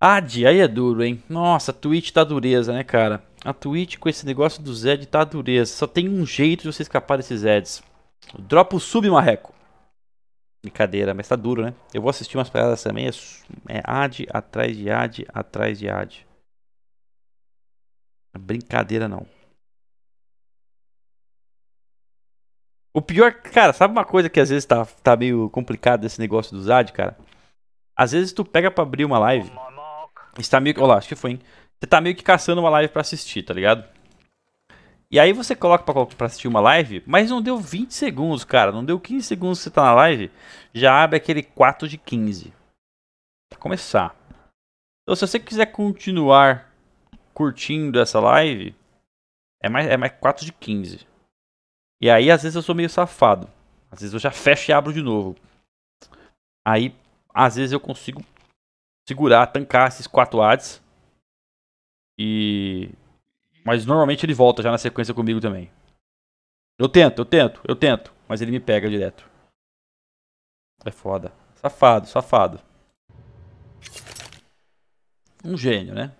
Ad, ah, aí é duro, hein? Nossa, a Twitch tá dureza, né, cara? A Twitch com esse negócio do Zed tá dureza. Só tem um jeito de você escapar desses Zeds. Dropa o sub, marreco. Brincadeira, mas tá duro, né? Eu vou assistir umas paradas também. É, é ad, atrás de ad, atrás de ad. Brincadeira não. O pior, cara, sabe uma coisa que às vezes tá, tá meio complicado esse negócio do Zad, cara? Às vezes tu pega pra abrir uma live está meio que. Olha lá, acho que foi, hein? Você está meio que caçando uma live para assistir, tá ligado? E aí você coloca para assistir uma live, mas não deu 20 segundos, cara. Não deu 15 segundos que você tá na live, já abre aquele 4 de 15. Pra começar. Então se você quiser continuar curtindo essa live, é mais, é mais 4 de 15. E aí às vezes eu sou meio safado. Às vezes eu já fecho e abro de novo. Aí às vezes eu consigo segurar, tancar esses 4 ADs. E. Mas normalmente ele volta já na sequência comigo também. Eu tento, eu tento, eu tento. Mas ele me pega direto. É foda. Safado, safado. Um gênio, né?